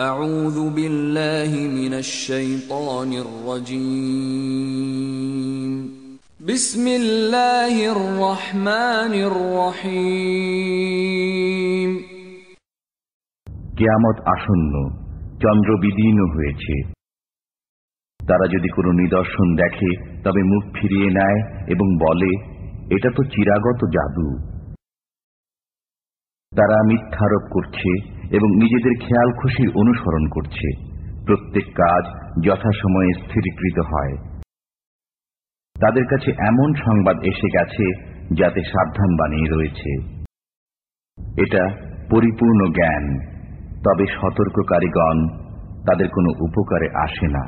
কেয়ামত আসন্ন চন্দ্র বিদীর্ণ হয়েছে তারা যদি কোনো নিদর্শন দেখে তবে মুখ ফিরিয়ে নেয় এবং বলে এটা তো চিরাগত জাদু তারা মিথ্যারোপ করছে এবং নিজেদের খেয়াল খুশি অনুসরণ করছে প্রত্যেক কাজ যথাসময়ে স্থিরীকৃত হয় তাদের কাছে এমন সংবাদ এসে গেছে যাতে সাবধান বানিয়ে রয়েছে এটা পরিপূর্ণ জ্ঞান তবে সতর্ককারীগণ তাদের কোনো উপকারে আসে না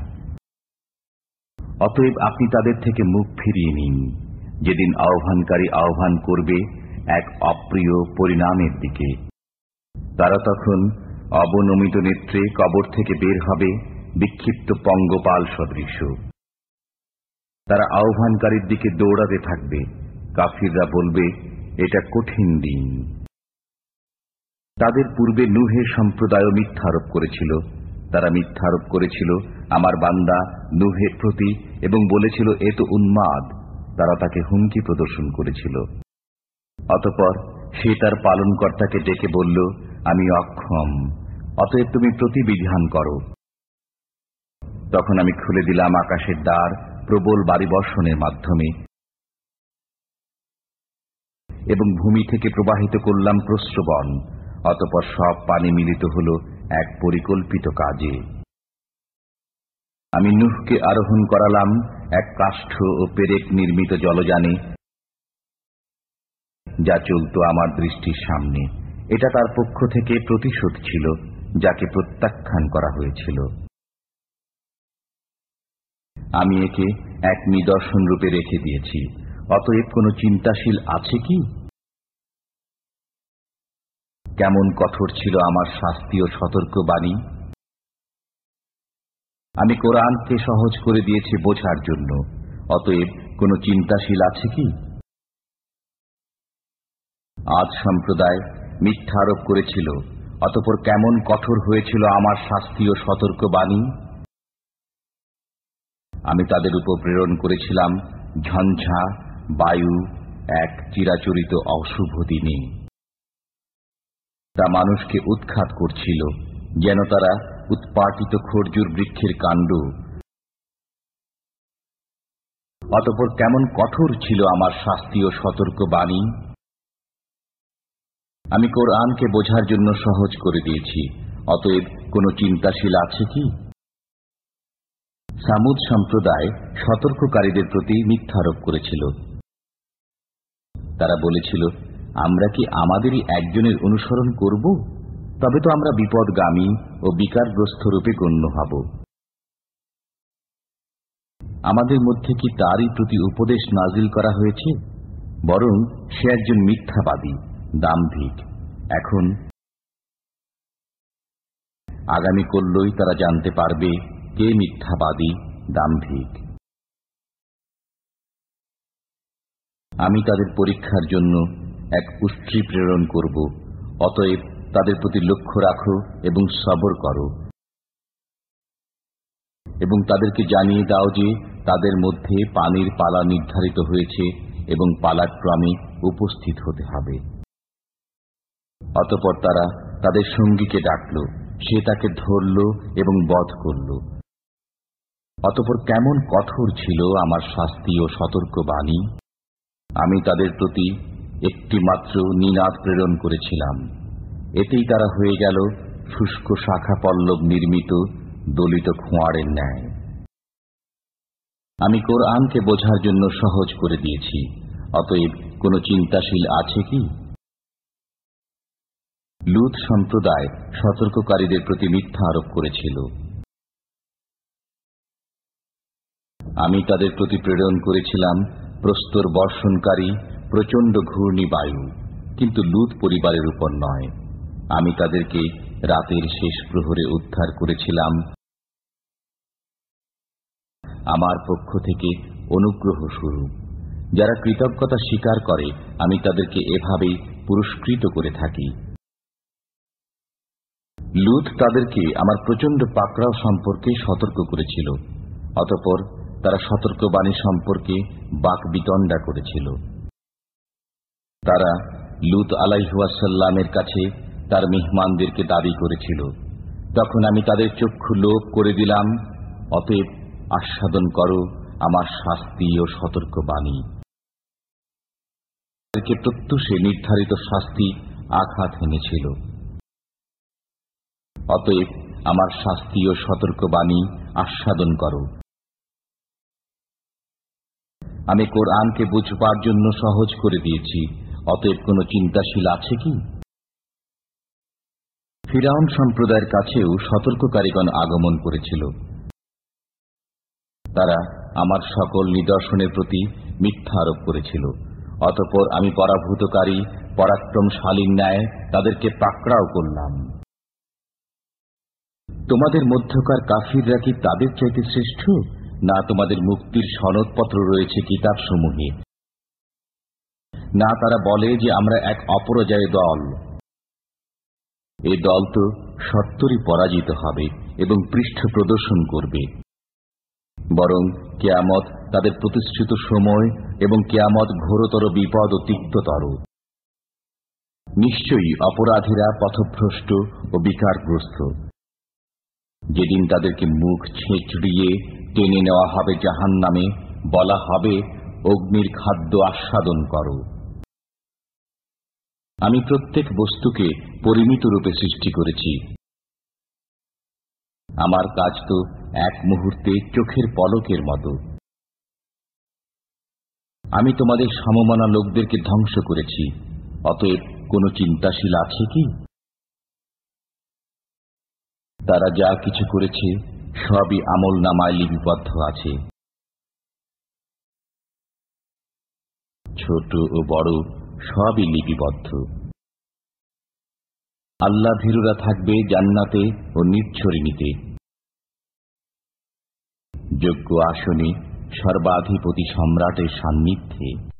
অতএব আপনি তাদের থেকে মুখ ফিরিয়ে নিন যেদিন আহ্বানকারী আহ্বান করবে এক অপ্রিয় পরিণামের দিকে তারা তখন অবনমিত নেত্রে কবর থেকে বের হবে বিক্ষিপ্ত পঙ্গপাল সদৃশ তারা আহ্বানকারীর দিকে দৌড়াতে থাকবে কাফিররা বলবে এটা কঠিন দিন তাদের পূর্বে নুহে সম্প্রদায় মিথ্যা আরোপ করেছিল তারা মিথ্যা আরোপ করেছিল আমার বান্দা নুহের প্রতি এবং বলেছিল এ তো উন্মাদ তারা তাকে হুমকি প্রদর্শন করেছিল অতপর সে তার পালনকর্তাকে ডেকে বলল আমি অক্ষম অতএব তুমি প্রতিবিধান করো তখন আমি খুলে দিলাম আকাশের দ্বার প্রবল বর্ষণের মাধ্যমে এবং ভূমি থেকে প্রবাহিত করলাম প্রশ্রবণ অতপর সব পানি মিলিত হল এক পরিকল্পিত কাজে আমি নুহকে আরোহণ করালাম এক কাষ্ঠ ও পেরেক নির্মিত জলযানে যা চলত আমার দৃষ্টির সামনে এটা তার পক্ষ থেকে প্রতিশোধ ছিল যাকে প্রত্যাখ্যান করা হয়েছিল আমি একে এক নিদর্শন রূপে রেখে দিয়েছি অতএব কোনো চিন্তাশীল আছে কি কেমন কঠোর ছিল আমার শাস্তি ও সতর্কবাণী আমি কোরআনকে সহজ করে দিয়েছি বোঝার জন্য অতএব কোনো চিন্তাশীল আছে কি আজ সম্প্রদায় মিথ্যা আরোপ করেছিল অতপর কেমন কঠোর হয়েছিল আমার শাস্তি ও সতর্ক বাণী আমি তাদের উপর প্রেরণ করেছিলাম ঝঞ্ঝা বায়ু এক চিরাচরিত অশুভ দিনে তা মানুষকে উৎখাত করছিল যেন তারা উৎপাটিত খরজুর বৃক্ষের কাণ্ড অতপর কেমন কঠোর ছিল আমার শাস্তি ও সতর্কবাণী আমি কোরআনকে বোঝার জন্য সহজ করে দিয়েছি অতএব কোনো চিন্তাশীল আছে কি সামুদ সম্প্রদায় সতর্ককারীদের প্রতি মিথ্যারোপ করেছিল তারা বলেছিল আমরা কি আমাদেরই একজনের অনুসরণ করব তবে তো আমরা বিপদগামী ও বিকারগ্রস্ত রূপে গণ্য হব আমাদের মধ্যে কি তারই প্রতি উপদেশ নাজিল করা হয়েছে বরং সে একজন মিথ্যাবাদী দাম্ভিক এখন আগামী করলই তারা জানতে পারবে কে মিথ্যাবাদী দাম্ভিক আমি তাদের পরীক্ষার জন্য এক পুষ্টি প্রেরণ করব অতএব তাদের প্রতি লক্ষ্য রাখো এবং সবর করো এবং তাদেরকে জানিয়ে দাও যে তাদের মধ্যে পানির পালা নির্ধারিত হয়েছে এবং পালাক্রমে উপস্থিত হতে হবে অতপর তারা তাদের সঙ্গীকে ডাকল সে তাকে ধরল এবং বধ করল অতপর কেমন কঠোর ছিল আমার শাস্তি ও সতর্ক বাণী আমি তাদের প্রতি একটি মাত্র নিনাদ প্রেরণ করেছিলাম এতেই তারা হয়ে গেল শুষ্ক শাখা পল্লব নির্মিত দলিত খোঁয়ারের ন্যায় আমি কোরআনকে বোঝার জন্য সহজ করে দিয়েছি অতএব কোনো চিন্তাশীল আছে কি লুত সম্প্রদায় সতর্ককারীদের প্রতি মিথ্যা আরোপ করেছিল আমি তাদের প্রতি প্রেরণ করেছিলাম প্রস্তর বর্ষণকারী প্রচণ্ড ঘূর্ণি বায়ু কিন্তু লুত পরিবারের উপর নয় আমি তাদেরকে রাতের শেষ প্রহরে উদ্ধার করেছিলাম আমার পক্ষ থেকে অনুগ্রহ শুরু যারা কৃতজ্ঞতা স্বীকার করে আমি তাদেরকে এভাবেই পুরস্কৃত করে থাকি লুত তাদেরকে আমার প্রচন্ড পাকড়াও সম্পর্কে সতর্ক করেছিল অতপর তারা সতর্কবাণী সম্পর্কে বাক বিতণ্ডা করেছিল তারা লুত আলাইহুয়াসাল্লামের কাছে তার মেহমানদেরকে দাবি করেছিল তখন আমি তাদের চক্ষু লোভ করে দিলাম অতএব আস্বাদন করো আমার শাস্তি ও সতর্কবাণী তাদেরকে প্রত্যুষে নির্ধারিত শাস্তি আঘাত এনেছিল অতএব আমার শাস্তি ও সতর্কবাণী আস্বাদন করো আমি কোরআনকে বুঝবার জন্য সহজ করে দিয়েছি অতএব কোনো চিন্তাশীল আছে কি ফিরাউন সম্প্রদায়ের কাছেও সতর্ককারীগণ আগমন করেছিল তারা আমার সকল নিদর্শনের প্রতি মিথ্যা আরোপ করেছিল অতপর আমি পরাভূতকারী পরাক্রমশালীর ন্যায় তাদেরকে পাকড়াও করলাম তোমাদের মধ্যকার কাফিররা কি তাদের চাইতে শ্রেষ্ঠ না তোমাদের মুক্তির সনদপত্র রয়েছে কিতাব সমূহে না তারা বলে যে আমরা এক অপরাজয় দল এ দল তো সত্তরই পরাজিত হবে এবং পৃষ্ঠ প্রদর্শন করবে বরং কেয়ামত তাদের প্রতিষ্ঠিত সময় এবং কেয়ামত ঘোরতর বিপদ ও তিক্ততর নিশ্চয়ই অপরাধীরা পথভ্রষ্ট ও বিকারগ্রস্ত যেদিন তাদেরকে মুখ ছেঁচড়িয়ে টেনে নেওয়া হবে জাহান নামে বলা হবে অগ্নির খাদ্য আস্বাদন করো আমি প্রত্যেক বস্তুকে পরিমিত রূপে সৃষ্টি করেছি আমার কাজ তো এক মুহূর্তে চোখের পলকের মতো আমি তোমাদের সমমানা লোকদেরকে ধ্বংস করেছি অতএব কোনো চিন্তাশীল আছে কি তারা যা কিছু করেছে সবই আমল নামায় লিপিবদ্ধ আছে ছোট ও বড় সবই লিপিবদ্ধ আল্লাহ ভীরুরা থাকবে জান্নাতে ও নিচ্ছরিণীতে যোগ্য আসনে সর্বাধিপতি সম্রাটের সান্নিধ্যে